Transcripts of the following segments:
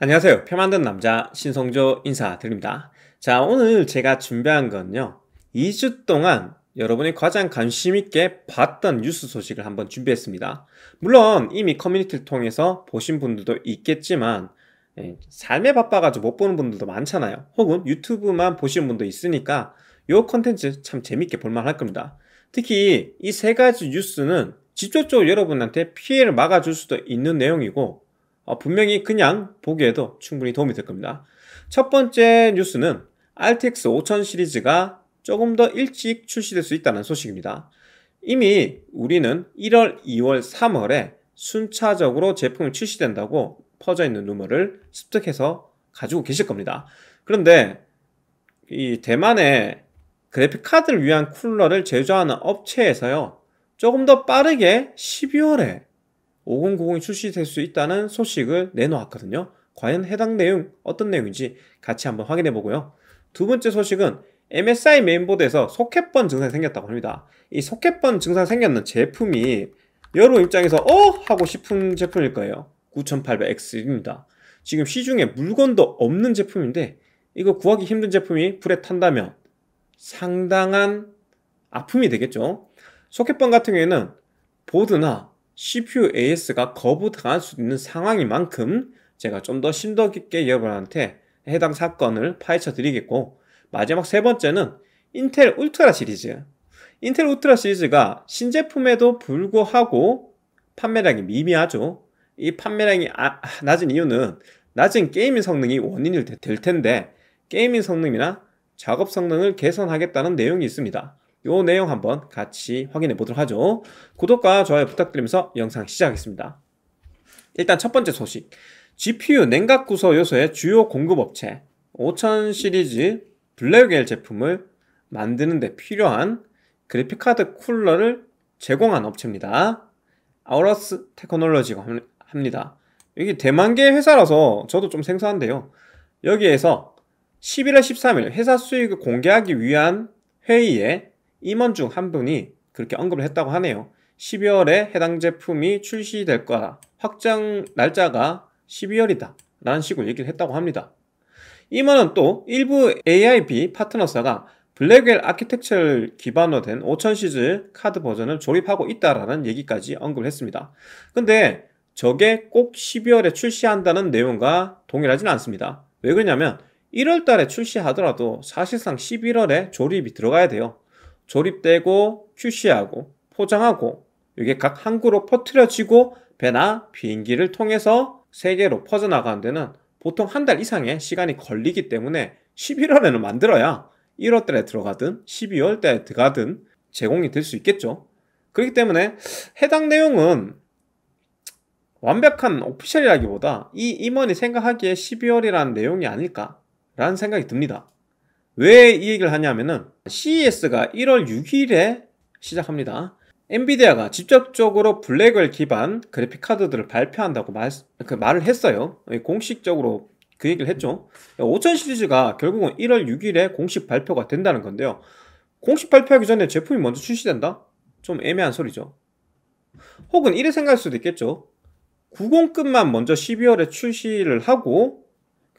안녕하세요. 표 만든 남자 신성조 인사드립니다. 자, 오늘 제가 준비한 건요. 2주 동안 여러분이 가장 관심 있게 봤던 뉴스 소식을 한번 준비했습니다. 물론 이미 커뮤니티를 통해서 보신 분들도 있겠지만 예, 삶에 바빠가지고 못 보는 분들도 많잖아요. 혹은 유튜브만 보신 분도 있으니까 이 컨텐츠 참 재밌게 볼만할 겁니다. 특히 이 세 가지 뉴스는 직접적으로 여러분한테 피해를 막아줄 수도 있는 내용이고 어, 분명히 그냥 보기에도 충분히 도움이 될 겁니다. 첫 번째 뉴스는 RTX 5000 시리즈가 조금 더 일찍 출시될 수 있다는 소식입니다. 이미 우리는 1월, 2월, 3월에 순차적으로 제품이 출시된다고 퍼져 있는 루머를 습득해서 가지고 계실 겁니다. 그런데 이 대만의 그래픽 카드를 위한 쿨러를 제조하는 업체에서요. 조금 더 빠르게 12월에 5090이 출시될 수 있다는 소식을 내놓았거든요. 과연 해당 내용 어떤 내용인지 같이 한번 확인해 보고요. 두 번째 소식은 MSI 메인보드에서 소켓번 증상이 생겼다고 합니다. 이 소켓번 증상 생겼는 제품이 여러 입장에서 어? 하고 싶은 제품일 거예요. 9800X입니다. 지금 시중에 물건도 없는 제품인데 이거 구하기 힘든 제품이 불에 탄다면 상당한 아픔이 되겠죠. 소켓번 같은 경우에는 보드나 CPU AS가 거부 당할 수 있는 상황인 만큼 제가 좀 더 심도 깊게 여러분한테 해당 사건을 파헤쳐 드리겠고 마지막 세 번째는 인텔 울트라 시리즈 인텔 울트라 시리즈가 신제품에도 불구하고 판매량이 미미하죠 이 판매량이 아, 낮은 이유는 낮은 게이밍 성능이 원인일 텐데 게이밍 성능이나 작업 성능을 개선하겠다는 내용이 있습니다 요 내용 한번 같이 확인해 보도록 하죠. 구독과 좋아요 부탁드리면서 영상 시작하겠습니다. 일단 첫 번째 소식. GPU 냉각 구서 요소의 주요 공급업체 5000 시리즈 블랙웰 제품을 만드는 데 필요한 그래픽카드 쿨러를 제공한 업체입니다. 아우러스 테크놀로지가 합니다. 여기 대만계 회사라서 저도 좀 생소한데요. 여기에서 11월 13일 회사 수익을 공개하기 위한 회의에 임원 중 한 분이 그렇게 언급을 했다고 하네요. 12월에 해당 제품이 출시될 거라 확장 날짜가 12월이다 라는 식으로 얘기를 했다고 합니다. 임원은 또 일부 AIB 파트너사가 블랙웰 아키텍처를 기반으로 된5000 시즈 카드 버전을 조립하고 있다라는 얘기까지 언급을 했습니다. 근데 저게 꼭 12월에 출시한다는 내용과 동일하진 않습니다. 왜 그러냐면 1월 달에 출시하더라도 사실상 11월에 조립이 들어가야 돼요. 조립되고 QC하고 포장하고 이게 각 항구로 퍼트려지고 배나 비행기를 통해서 세계로 퍼져나가는 데는 보통 한 달 이상의 시간이 걸리기 때문에 11월에는 만들어야 1월 달에 들어가든 12월 달에 들어가든 제공이 될 수 있겠죠. 그렇기 때문에 해당 내용은 완벽한 오피셜이라기보다 이 임원이 생각하기에 12월이라는 내용이 아닐까라는 생각이 듭니다. 왜이 얘기를 하냐면은 CES가 1월 6일에 시작합니다. 엔비디아가 직접적으로 블랙을 기반 그래픽 카드들을 발표한다고 말, 그 말을 했어요. 예, 공식적으로 그 얘기를 했죠. 5000 시리즈가 결국은 1월 6일에 공식 발표가 된다는 건데요. 공식 발표하기 전에 제품이 먼저 출시된다? 좀 애매한 소리죠. 혹은 이래 생각할 수도 있겠죠. 90급만 먼저 12월에 출시를 하고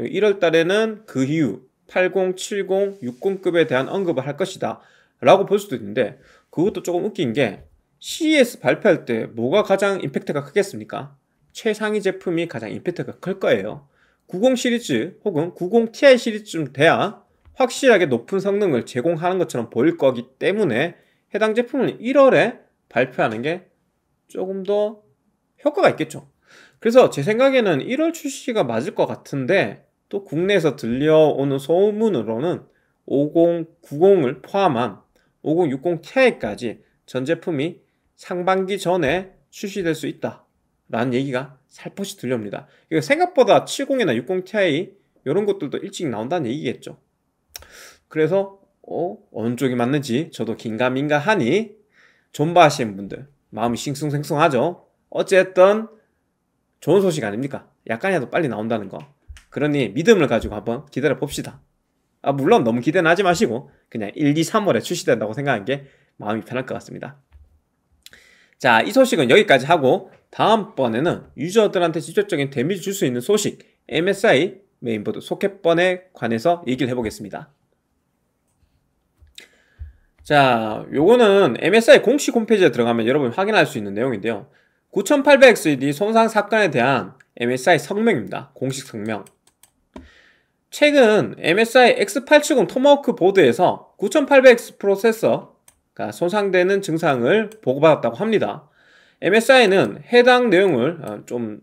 1월 그 달에는 그 이후 80, 70, 60급에 대한 언급을 할 것이다. 라고 볼 수도 있는데 그것도 조금 웃긴 게 CES 발표할 때 뭐가 가장 임팩트가 크겠습니까? 최상위 제품이 가장 임팩트가 클 거예요. 90 시리즈 혹은 90 Ti 시리즈쯤 돼야 확실하게 높은 성능을 제공하는 것처럼 보일 거기 때문에 해당 제품을 1월에 발표하는 게 조금 더 효과가 있겠죠. 그래서 제 생각에는 1월 출시가 맞을 것 같은데 또 국내에서 들려오는 소문으로는 5090을 포함한 5060Ti까지 전 제품이 상반기 전에 출시될 수 있다. 라는 얘기가 살포시 들려옵니다. 생각보다 70이나 60Ti 이런 것들도 일찍 나온다는 얘기겠죠. 그래서 어, 어느 쪽이 맞는지 저도 긴가민가 하니 존바하시는 분들 마음이 싱숭생숭하죠. 어쨌든 좋은 소식 아닙니까? 약간이라도 빨리 나온다는 거. 그러니 믿음을 가지고 한번 기다려 봅시다. 아, 물론 너무 기대는 하지 마시고 그냥 1, 2, 3월에 출시된다고 생각한 게 마음이 편할 것 같습니다. 자, 이 소식은 여기까지 하고 다음번에는 유저들한테 직접적인 데미지 줄 수 있는 소식 MSI 메인보드 소켓번에 관해서 얘기를 해보겠습니다. 자, 요거는 MSI 공식 홈페이지에 들어가면 여러분이 확인할 수 있는 내용인데요. 9800XD 손상 사건에 대한 MSI 성명입니다. 공식 성명. 최근 MSI X870 토마호크 보드에서 9800X 프로세서가 그러니까 손상되는 증상을 보고받았다고 합니다. MSI는 해당 내용을 어, 좀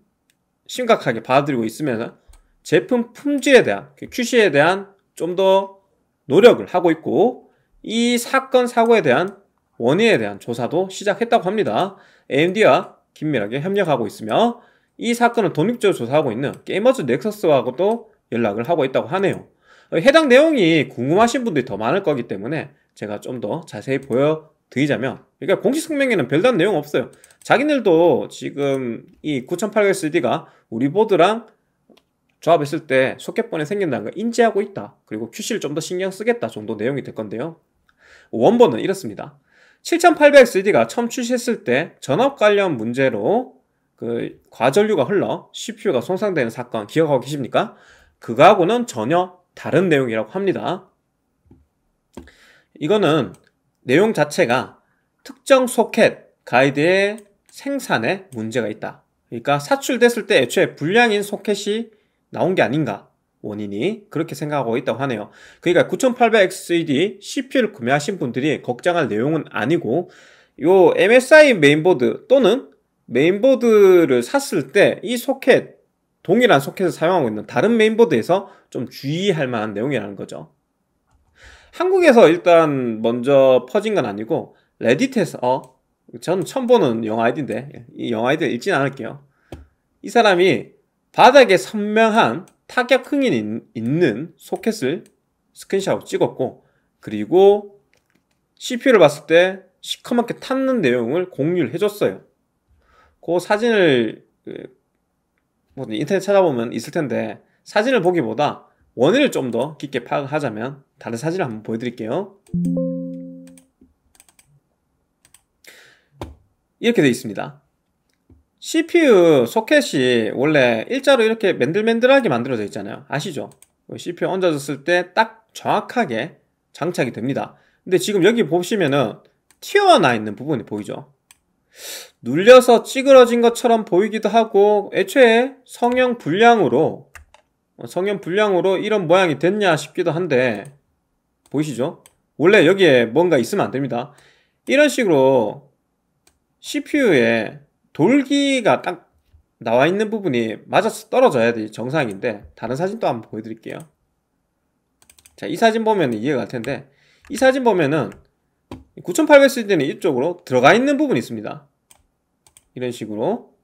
심각하게 받아들이고 있으면서 제품 품질에 대한 QC에 그 대한 좀 더 노력을 하고 있고 이 사건 사고에 대한 원인에 대한 조사도 시작했다고 합니다. AMD와 긴밀하게 협력하고 있으며 이 사건을 독립적으로 조사하고 있는 게이머즈 넥서스하고도 연락을 하고 있다고 하네요. 해당 내용이 궁금하신 분들이 더 많을 거기 때문에 제가 좀 더 자세히 보여드리자면 그러니까 공식성명에는 별다른 내용 없어요. 자기들도 지금 이 9800SD가 우리 보드랑 조합했을 때 소켓번에 생긴다는 걸 인지하고 있다. 그리고 QC를 좀 더 신경 쓰겠다 정도 내용이 될 건데요. 원본은 이렇습니다. 7800SD가 처음 출시했을 때 전압 관련 문제로 그 과전류가 흘러 CPU가 손상되는 사건 기억하고 계십니까? 그거하고는 전혀 다른 내용이라고 합니다. 이거는 내용 자체가 특정 소켓 가이드의 생산에 문제가 있다. 그러니까 사출됐을 때 애초에 불량인 소켓이 나온 게 아닌가 원인이 그렇게 생각하고 있다고 하네요. 그러니까 9800XED CPU를 구매하신 분들이 걱정할 내용은 아니고 요 MSI 메인보드 또는 메인보드를 샀을 때 이 소켓 동일한 소켓을 사용하고 있는 다른 메인보드에서 좀 주의할 만한 내용이라는 거죠. 한국에서 일단 먼저 퍼진 건 아니고 레딧에서 어, 처음 보는 영 아이디인데 예, 이영 아이디 읽진 않을게요. 이 사람이 바닥에 선명한 타격 흥이 있는 소켓을 스크린샷으로 찍었고 그리고 CPU를 봤을 때 시커멓게 탔는 내용을 공유를 해줬어요. 그 사진을 그뭐 인터넷 찾아보면 있을 텐데 사진을 보기보다 원인을 좀 더 깊게 파악하자면 다른 사진을 한번 보여드릴게요. 이렇게 되어 있습니다. CPU 소켓이 원래 일자로 이렇게 맨들맨들하게 만들어져 있잖아요. 아시죠? CPU 얹어졌을 때 딱 정확하게 장착이 됩니다. 근데 지금 여기 보시면은 튀어나 와 있는 부분이 보이죠? 눌려서 찌그러진 것처럼 보이기도 하고 애초에 성형 불량으로 어, 성형 불량으로 이런 모양이 됐냐 싶기도 한데 보이시죠? 원래 여기에 뭔가 있으면 안 됩니다. 이런 식으로 CPU에 돌기가 딱 나와 있는 부분이 맞아서 떨어져야 돼 정상인데 다른 사진도 한번 보여드릴게요. 자, 이 사진 보면 이해가 갈 텐데 이 사진 보면은 9800 CD는 이쪽으로 들어가 있는 부분이 있습니다. 이런 식으로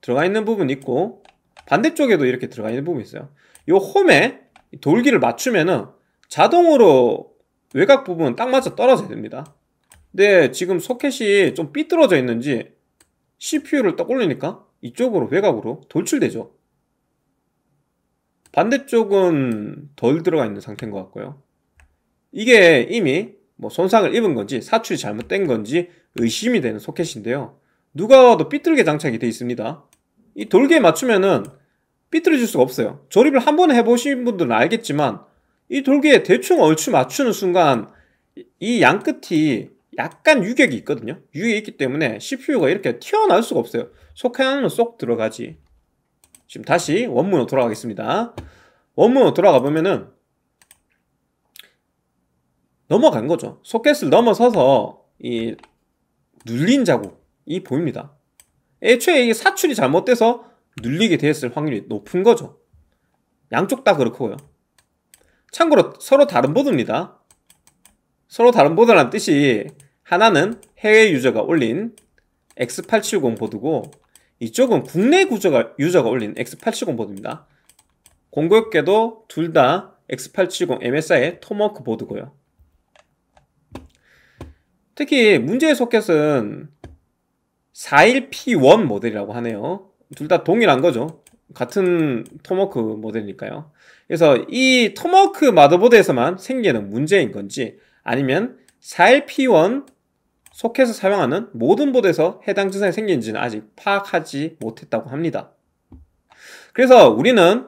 들어가 있는 부분이 있고 반대쪽에도 이렇게 들어가 있는 부분이 있어요 이 홈에 돌기를 맞추면은 자동으로 외곽 부분 딱맞아 떨어져야 됩니다 근데 지금 소켓이 좀 삐뚤어져 있는지 CPU를 딱 올리니까 이쪽으로 외곽으로 돌출되죠 반대쪽은 덜 들어가 있는 상태인 것 같고요 이게 이미 뭐 손상을 입은 건지 사출이 잘못된 건지 의심이 되는 소켓인데요 누가 와도 삐뚤게 장착이 되어 있습니다 이 돌기에 맞추면은 삐뚤어질 수가 없어요 조립을 한 번 해보신 분들은 알겠지만 이 돌기에 대충 얼추 맞추는 순간 이 양끝이 약간 유격이 있거든요 유격이 있기 때문에 CPU가 이렇게 튀어나올 수가 없어요 속해나는쏙 들어가지 지금 다시 원문으로 돌아가겠습니다 원문으로 돌아가 보면은 넘어간 거죠 소켓을 넘어서서 이 눌린 자국 이 보입니다. 애초에 이 사출이 잘못돼서 눌리게 됐을 확률이 높은 거죠. 양쪽 다 그렇고요. 참고로 서로 다른 보드입니다. 서로 다른 보드라는 뜻이 하나는 해외 유저가 올린 X870 보드고 이쪽은 국내 구조가, 유저가 올린 X870 보드입니다. 공교롭게도 둘 다 X870 MSI의 토머크 보드고요. 특히 문제의 소켓은 41P1 모델이라고 하네요. 둘 다 동일한 거죠. 같은 토머크 모델이니까요. 그래서 이 토머크 마더보드에서만 생기는 문제인 건지 아니면 41P1 속해서 사용하는 모든 보드에서 해당 증상이 생긴지는 아직 파악하지 못했다고 합니다. 그래서 우리는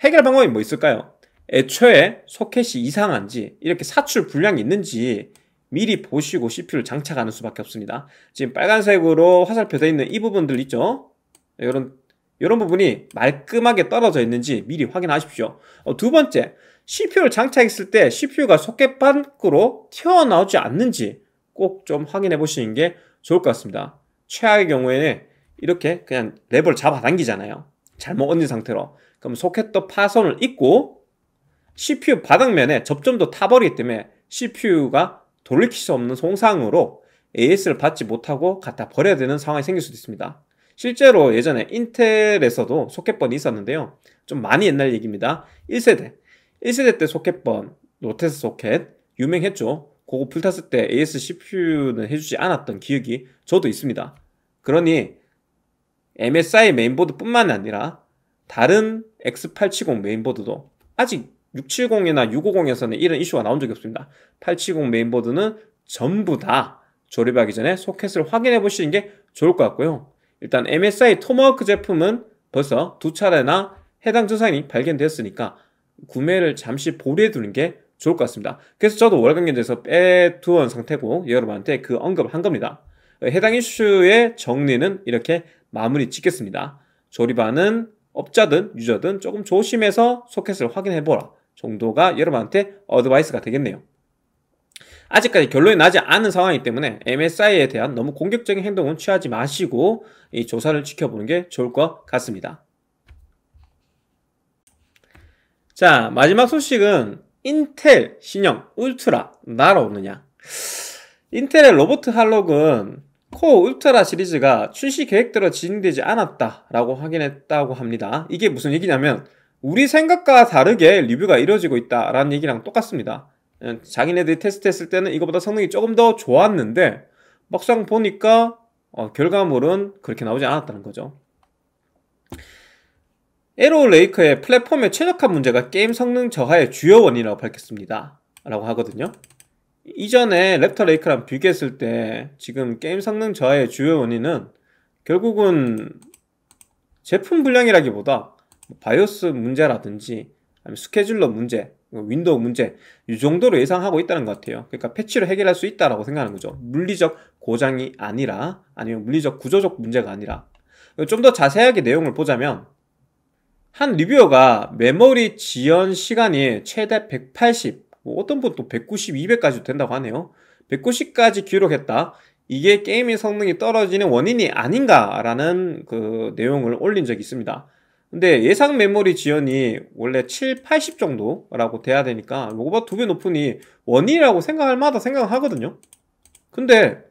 해결 방법이 뭐 있을까요? 애초에 소켓이 이상한지 이렇게 사출 불량이 있는지 미리 보시고 CPU를 장착하는 수밖에 없습니다. 지금 빨간색으로 화살표 되어 있는 이 부분들 있죠? 이런 네, 이런 부분이 말끔하게 떨어져 있는지 미리 확인하십시오. 어, 두 번째, CPU를 장착했을 때 CPU가 소켓 밖으로 튀어나오지 않는지 꼭 좀 확인해 보시는 게 좋을 것 같습니다. 최악의 경우에는 이렇게 그냥 랩을 잡아당기잖아요. 잘못 얹은 상태로. 그럼 소켓도 파손을 입고 CPU 바닥면에 접점도 타버리기 때문에 CPU가 돌이킬 수 없는 송상으로 AS를 받지 못하고 갖다 버려야 되는 상황이 생길 수도 있습니다. 실제로 예전에 인텔에서도 소켓번이 있었는데요. 좀 많이 옛날 얘기입니다. 1세대. 1세대 때 소켓번, 로테스 소켓, 유명했죠. 그거 불탔을 때 AS CPU는 해주지 않았던 기억이 저도 있습니다. 그러니 MSI 메인보드 뿐만 아니라 다른 X870 메인보드도 아직 670이나 650에서는 이런 이슈가 나온 적이 없습니다. 870 메인보드는 전부 다 조립하기 전에 소켓을 확인해 보시는 게 좋을 것 같고요. 일단 MSI 토마호크 제품은 벌써 두 차례나 해당 증상이 발견되었으니까 구매를 잠시 보류해 두는 게 좋을 것 같습니다. 그래서 저도 월간 견제에서 빼두은 상태고 여러분한테 그 언급을 한 겁니다. 해당 이슈의 정리는 이렇게 마무리 짓겠습니다. 조립하는 업자든 유저든 조금 조심해서 소켓을 확인해보라. 정도가 여러분한테 어드바이스가 되겠네요. 아직까지 결론이 나지 않은 상황이기 때문에 MSI에 대한 너무 공격적인 행동은 취하지 마시고 이 조사를 지켜보는 게 좋을 것 같습니다. 자, 마지막 소식은 인텔 신형 울트라 날아오느냐. 인텔의 로버트 할록은 코어 울트라 시리즈가 출시 계획대로 진행되지 않았다라고 확인했다고 합니다. 이게 무슨 얘기냐면 우리 생각과 다르게 리뷰가 이루어지고 있다라는 얘기랑 똑같습니다. 예, 자기네들이 테스트했을 때는 이거보다 성능이 조금 더 좋았는데 막상 보니까 어, 결과물은 그렇게 나오지 않았다는 거죠. 에로레이크의 플랫폼의 최적화 문제가 게임 성능 저하의 주요 원인이라고 밝혔습니다. 라고 하거든요. 이전에 랩터레이크랑 비교했을 때 지금 게임 성능 저하의 주요 원인은 결국은 제품 불량이라기보다 바이오스 문제라든지 스케줄러 문제, 윈도우 문제 이 정도로 예상하고 있다는 것 같아요. 그러니까 패치로 해결할 수 있다라고 생각하는 거죠. 물리적 고장이 아니라 아니면 물리적 구조적 문제가 아니라 좀 더 자세하게 내용을 보자면 한 리뷰어가 메모리 지연 시간이 최대 180, 뭐 어떤 분 또 190, 200까지도 된다고 하네요. 190까지 기록했다. 이게 게임의 성능이 떨어지는 원인이 아닌가라는 그 내용을 올린 적이 있습니다. 근데 예상 메모리 지연이 원래 7, 80 정도라고 돼야 되니까 요거보다 두배 높으니 원이라고 생각할 마다 생각하거든요. 근데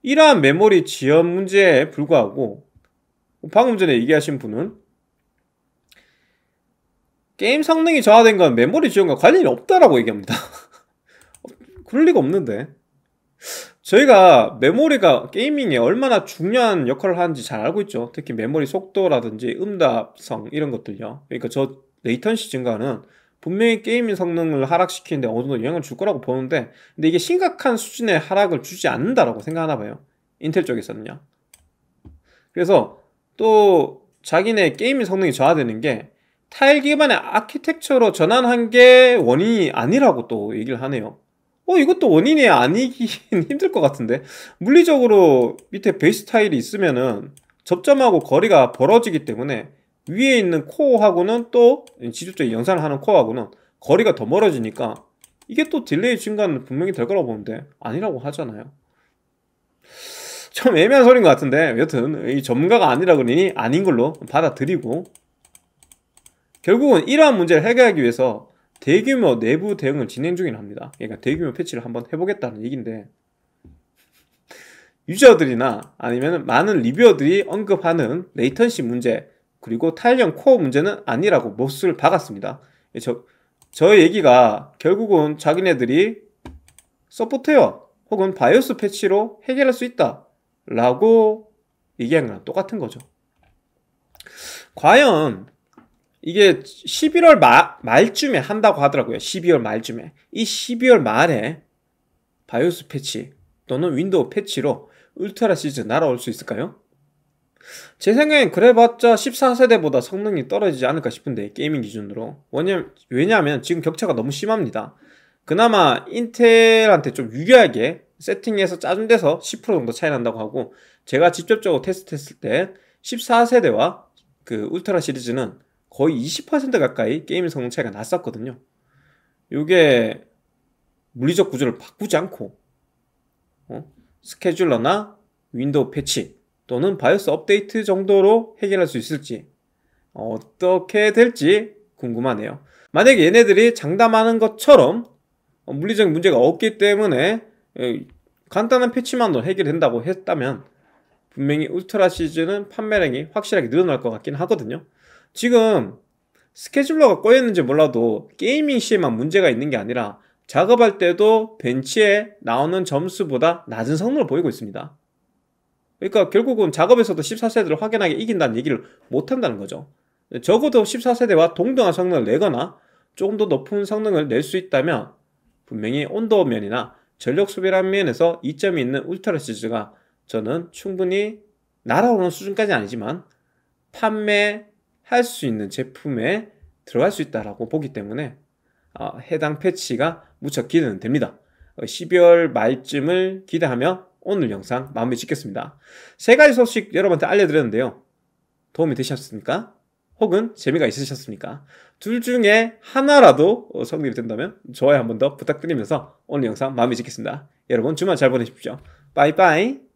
이러한 메모리 지연 문제에 불구하고 방금 전에 얘기하신 분은 게임 성능이 저하된 건 메모리 지연과 관련이 없다라고 얘기합니다. 그럴 리가 없는데. 저희가 메모리가 게이밍에 얼마나 중요한 역할을 하는지 잘 알고 있죠. 특히 메모리 속도라든지 응답성 이런 것들요. 그러니까 저 레이턴시 증가는 분명히 게이밍 성능을 하락시키는데 어느 정도 영향을 줄 거라고 보는데 근데 이게 심각한 수준의 하락을 주지 않는다라고 생각하나 봐요. 인텔 쪽에서는요. 그래서 또 자기네 게이밍 성능이 저하되는 게 타일 기반의 아키텍처로 전환한 게 원인이 아니라고 또 얘기를 하네요. 어 이것도 원인이 아니긴 힘들 것 같은데 물리적으로 밑에 베이스 타일이 있으면은 접점하고 거리가 벌어지기 때문에 위에 있는 코어하고는 또 지속적인 연산을 하는 코어하고는 거리가 더 멀어지니까 이게 또 딜레이 증가는 분명히 될 거라고 보는데 아니라고 하잖아요 좀 애매한 소리인 것 같은데 여튼 이 전문가가 아니라 그러니 아닌 걸로 받아들이고 결국은 이러한 문제를 해결하기 위해서 대규모 내부 대응을 진행 중이긴 합니다. 그러니까 대규모 패치를 한번 해보겠다는 얘기인데 유저들이나 아니면 많은 리뷰어들이 언급하는 레이턴시 문제 그리고 타일 코어 문제는 아니라고 몹쓸 박았습니다. 예, 저, 저 얘기가 결국은 자기네들이 서포트웨어 혹은 바이오스 패치로 해결할 수 있다 라고 얘기하 거랑 똑같은 거죠. 과연 이게 11월 마, 말쯤에 한다고 하더라고요. 12월 말쯤에. 이 12월 말에 바이오스 패치 또는 윈도우 패치로 울트라 시즌 날아올 수 있을까요? 제 생각엔 그래봤자 14세대보다 성능이 떨어지지 않을까 싶은데 게이밍 기준으로 왜냐하면 지금 격차가 너무 심합니다 그나마 인텔한테 좀 유리하게 세팅해서 짜준 데서 10% 정도 차이 난다고 하고 제가 직접적으로 테스트했을 때 14세대와 그 울트라 시리즈는 거의 20% 가까이 게임 성능 차이가 났었거든요. 이게 물리적 구조를 바꾸지 않고 어? 스케줄러나 윈도우 패치 또는 바이오스 업데이트 정도로 해결할 수 있을지 어떻게 될지 궁금하네요. 만약에 얘네들이 장담하는 것처럼 물리적인 문제가 없기 때문에 간단한 패치만으로 해결된다고 했다면 분명히 울트라 시즌은 판매량이 확실하게 늘어날 것 같긴 하거든요. 지금 스케줄러가 꼬였는지 몰라도 게이밍 시에만 문제가 있는 게 아니라 작업할 때도 벤치에 나오는 점수보다 낮은 성능을 보이고 있습니다. 그러니까 결국은 작업에서도 14세대를 확연하게 이긴다는 얘기를 못한다는 거죠. 적어도 14세대와 동등한 성능을 내거나 조금 더 높은 성능을 낼 수 있다면 분명히 온도 면이나 전력 소비란 면에서 이점이 있는 울트라 시즈가 저는 충분히 날아오는 수준까지는 아니지만 판매 할수 있는 제품에 들어갈 수 있다라고 보기 때문에 어, 해당 패치가 무척 기대는 됩니다. 12월 어, 말쯤을 기대하며 오늘 영상 마무리 짓겠습니다. 세 가지 소식 여러분한테 알려드렸는데요. 도움이 되셨습니까? 혹은 재미가 있으셨습니까? 둘 중에 하나라도 성립이 어, 된다면 좋아요 한 번 더 부탁드리면서 오늘 영상 마무리 짓겠습니다. 여러분 주말 잘 보내십시오. 빠이빠이.